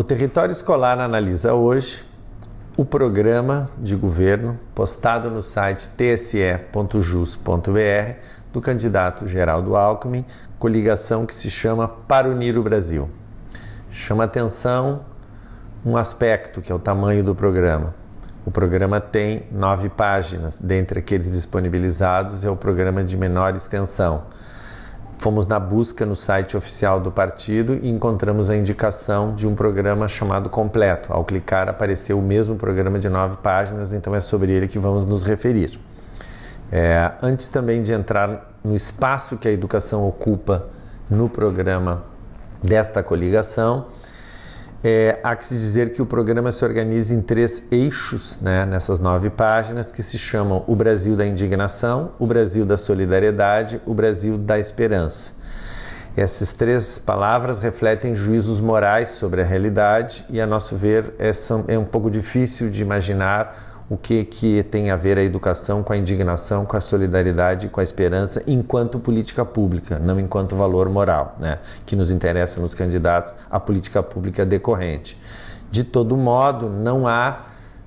O Território Escolar analisa hoje o programa de governo postado no site tse.jus.br do candidato Geraldo Alckmin, coligação que se chama Para Unir o Brasil. Chama atenção um aspecto que é o tamanho do programa. O programa tem nove páginas, dentre aqueles disponibilizados é o programa de menor extensão fomos na busca no site oficial do partido e encontramos a indicação de um programa chamado Completo. Ao clicar, apareceu o mesmo programa de nove páginas, então é sobre ele que vamos nos referir. É, antes também de entrar no espaço que a educação ocupa no programa desta coligação, é, há que se dizer que o programa se organiza em três eixos, né, nessas nove páginas, que se chamam O Brasil da Indignação, O Brasil da Solidariedade, O Brasil da Esperança. Essas três palavras refletem juízos morais sobre a realidade e, a nosso ver, é, são, é um pouco difícil de imaginar o que, que tem a ver a educação com a indignação, com a solidariedade, com a esperança, enquanto política pública, não enquanto valor moral, né? que nos interessa nos candidatos à política pública decorrente. De todo modo, não há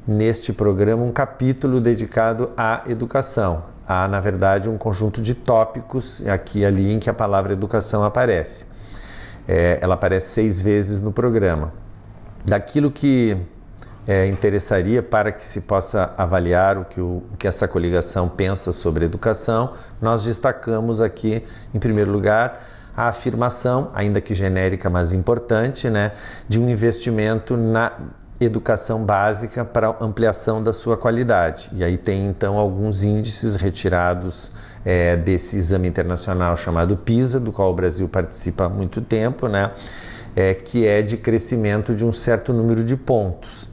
neste programa um capítulo dedicado à educação. Há, na verdade, um conjunto de tópicos aqui e ali em que a palavra educação aparece. É, ela aparece seis vezes no programa. Daquilo que é, interessaria para que se possa avaliar o que, o, o que essa coligação pensa sobre educação, nós destacamos aqui, em primeiro lugar, a afirmação, ainda que genérica, mas importante, né, de um investimento na educação básica para ampliação da sua qualidade. E aí tem então alguns índices retirados é, desse exame internacional chamado PISA, do qual o Brasil participa há muito tempo, né, é, que é de crescimento de um certo número de pontos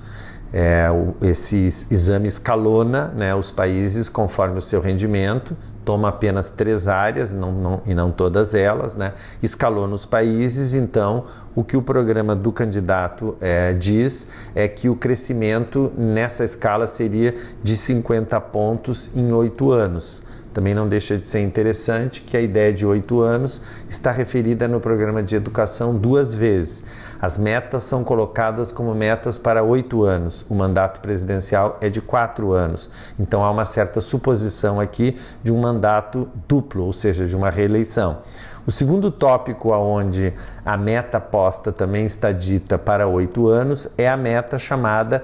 é, esse exame escalona né, os países conforme o seu rendimento, toma apenas três áreas não, não, e não todas elas, né, escalona os países. Então, o que o programa do candidato é, diz é que o crescimento nessa escala seria de 50 pontos em oito anos. Também não deixa de ser interessante que a ideia de oito anos está referida no programa de educação duas vezes. As metas são colocadas como metas para oito anos, o mandato presidencial é de quatro anos. Então há uma certa suposição aqui de um mandato duplo, ou seja, de uma reeleição. O segundo tópico, aonde a meta posta também está dita para oito anos, é a meta chamada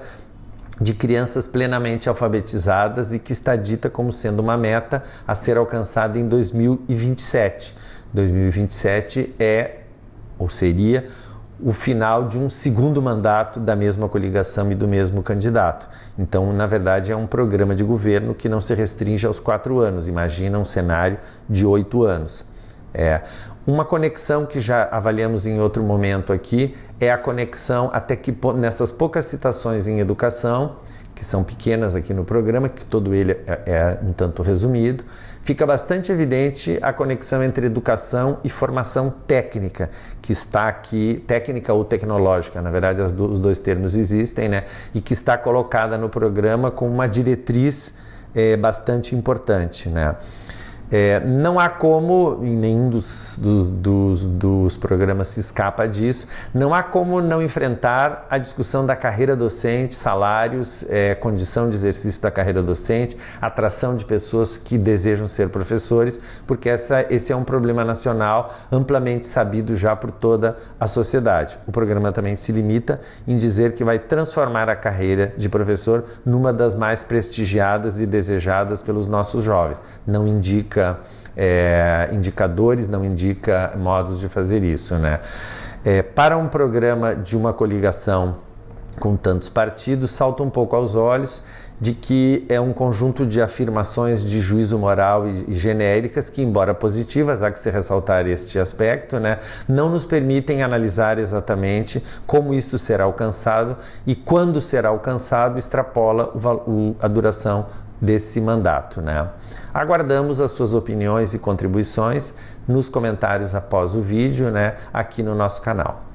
de crianças plenamente alfabetizadas e que está dita como sendo uma meta a ser alcançada em 2027. 2027 é ou seria o final de um segundo mandato da mesma coligação e do mesmo candidato. Então, na verdade, é um programa de governo que não se restringe aos quatro anos. Imagina um cenário de oito anos. É. Uma conexão que já avaliamos em outro momento aqui é a conexão, até que nessas poucas citações em educação, que são pequenas aqui no programa, que todo ele é, é um tanto resumido, fica bastante evidente a conexão entre educação e formação técnica, que está aqui, técnica ou tecnológica, na verdade do, os dois termos existem, né? E que está colocada no programa como uma diretriz é, bastante importante, né? É, não há como, em nenhum dos, do, dos, dos, programas se escapa disso, não há como não enfrentar a discussão da carreira docente, salários, é, condição de exercício da carreira docente, atração de pessoas que desejam ser professores, porque essa, esse é um problema nacional amplamente sabido já por toda a sociedade. O programa também se limita em dizer que vai transformar a carreira de professor numa das mais prestigiadas e desejadas pelos nossos jovens. Não indica indica é, indicadores, não indica modos de fazer isso, né? É, para um programa de uma coligação com tantos partidos, salta um pouco aos olhos de que é um conjunto de afirmações de juízo moral e, genéricas que, embora positivas, há que se ressaltar este aspecto, né, não nos permitem analisar exatamente como isso será alcançado e quando será alcançado extrapola o, o, a duração desse mandato. Né? Aguardamos as suas opiniões e contribuições nos comentários após o vídeo, né, aqui no nosso canal.